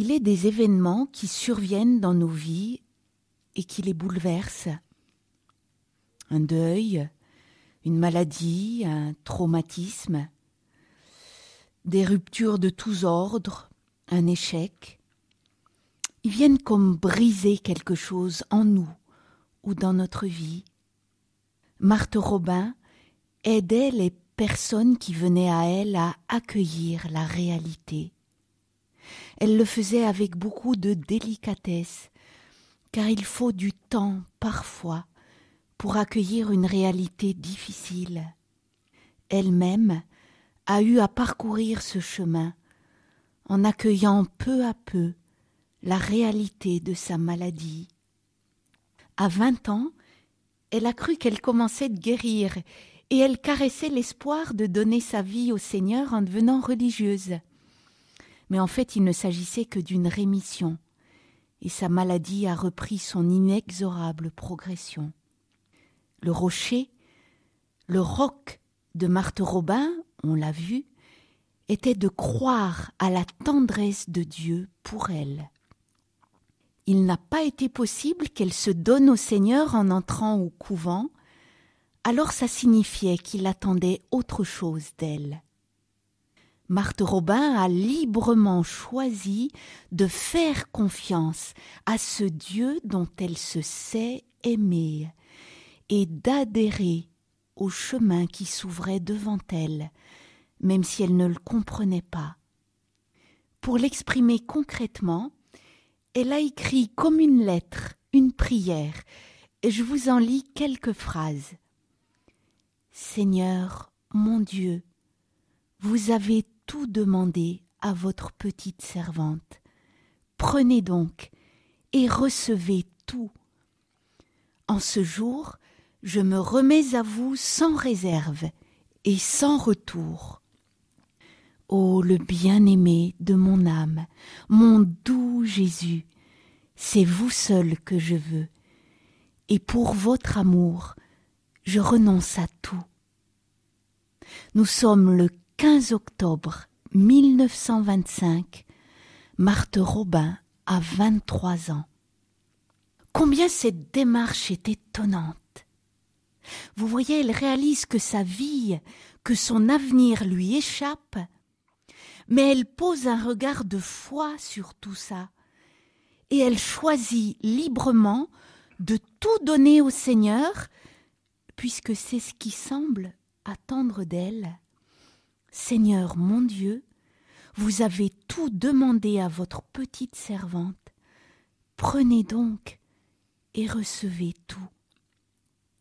il est des événements qui surviennent dans nos vies et qui les bouleversent. Un deuil, une maladie, un traumatisme, des ruptures de tous ordres, un échec. Ils viennent comme briser quelque chose en nous ou dans notre vie. Marthe Robin aidait les personnes qui venaient à elle à accueillir la réalité elle le faisait avec beaucoup de délicatesse, car il faut du temps parfois pour accueillir une réalité difficile. Elle-même a eu à parcourir ce chemin en accueillant peu à peu la réalité de sa maladie. À vingt ans, elle a cru qu'elle commençait de guérir et elle caressait l'espoir de donner sa vie au Seigneur en devenant religieuse mais en fait il ne s'agissait que d'une rémission, et sa maladie a repris son inexorable progression. Le rocher, le roc de Marthe Robin, on l'a vu, était de croire à la tendresse de Dieu pour elle. Il n'a pas été possible qu'elle se donne au Seigneur en entrant au couvent, alors ça signifiait qu'il attendait autre chose d'elle. Marthe Robin a librement choisi de faire confiance à ce Dieu dont elle se sait aimée et d'adhérer au chemin qui s'ouvrait devant elle, même si elle ne le comprenait pas. Pour l'exprimer concrètement, elle a écrit comme une lettre, une prière. et Je vous en lis quelques phrases. Seigneur, mon Dieu, vous avez tout à votre petite servante. Prenez donc et recevez tout. En ce jour, je me remets à vous sans réserve et sans retour. Ô le bien-aimé de mon âme, mon doux Jésus, c'est vous seul que je veux, et pour votre amour, je renonce à tout. Nous sommes le 15 octobre 1925, Marthe Robin a 23 ans. Combien cette démarche est étonnante. Vous voyez, elle réalise que sa vie, que son avenir lui échappe, mais elle pose un regard de foi sur tout ça, et elle choisit librement de tout donner au Seigneur, puisque c'est ce qui semble attendre d'elle. Seigneur mon Dieu, vous avez tout demandé à votre petite servante, prenez donc et recevez tout.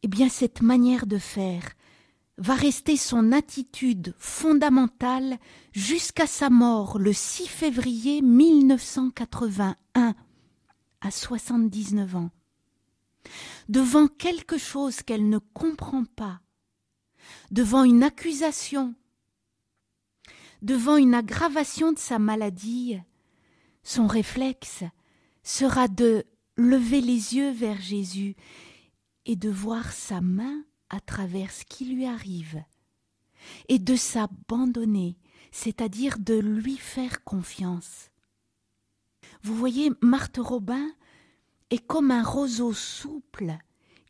Eh bien cette manière de faire va rester son attitude fondamentale jusqu'à sa mort le 6 février 1981, à 79 ans. Devant quelque chose qu'elle ne comprend pas, devant une accusation devant une aggravation de sa maladie, son réflexe sera de lever les yeux vers Jésus et de voir sa main à travers ce qui lui arrive, et de s'abandonner, c'est-à-dire de lui faire confiance. Vous voyez, Marthe Robin est comme un roseau souple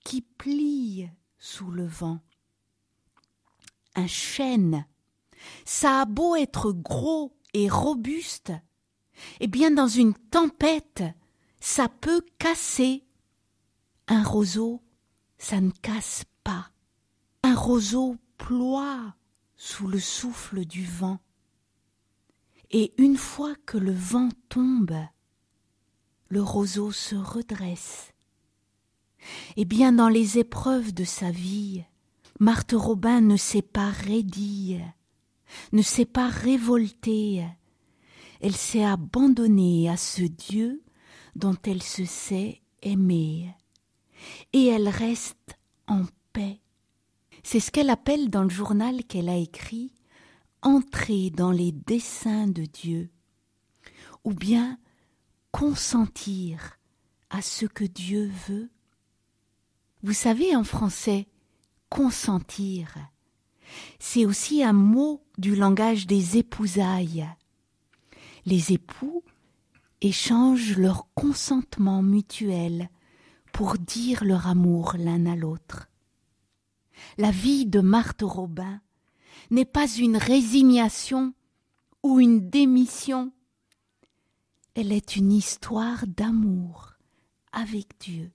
qui plie sous le vent, un chêne ça a beau être gros et robuste, eh bien dans une tempête, ça peut casser. Un roseau, ça ne casse pas. Un roseau ploie sous le souffle du vent. Et une fois que le vent tombe, le roseau se redresse. Eh bien, dans les épreuves de sa vie, Marthe Robin ne s'est pas raidie, ne s'est pas révoltée, elle s'est abandonnée à ce Dieu dont elle se sait aimée, et elle reste en paix. C'est ce qu'elle appelle dans le journal qu'elle a écrit entrer dans les desseins de Dieu, ou bien consentir à ce que Dieu veut. Vous savez en français, consentir, c'est aussi un mot du langage des épousailles. Les époux échangent leur consentement mutuel pour dire leur amour l'un à l'autre. La vie de Marthe Robin n'est pas une résignation ou une démission. Elle est une histoire d'amour avec Dieu.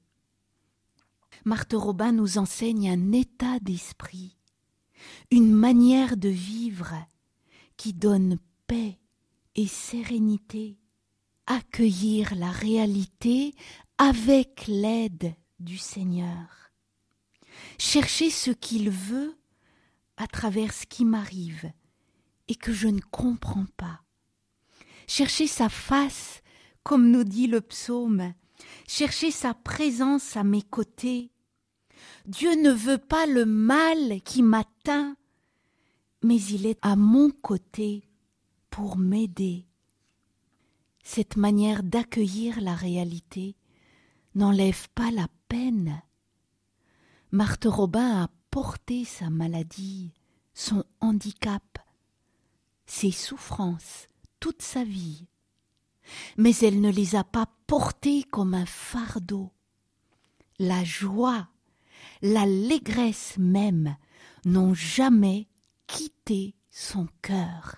Marthe Robin nous enseigne un état d'esprit une manière de vivre qui donne paix et sérénité, accueillir la réalité avec l'aide du Seigneur, chercher ce qu'il veut à travers ce qui m'arrive et que je ne comprends pas, chercher sa face, comme nous dit le psaume, chercher sa présence à mes côtés Dieu ne veut pas le mal qui m'atteint, mais il est à mon côté pour m'aider. Cette manière d'accueillir la réalité n'enlève pas la peine. Marthe Robin a porté sa maladie, son handicap, ses souffrances toute sa vie, mais elle ne les a pas portées comme un fardeau. La joie l'allégresse même n'ont jamais quitté son cœur.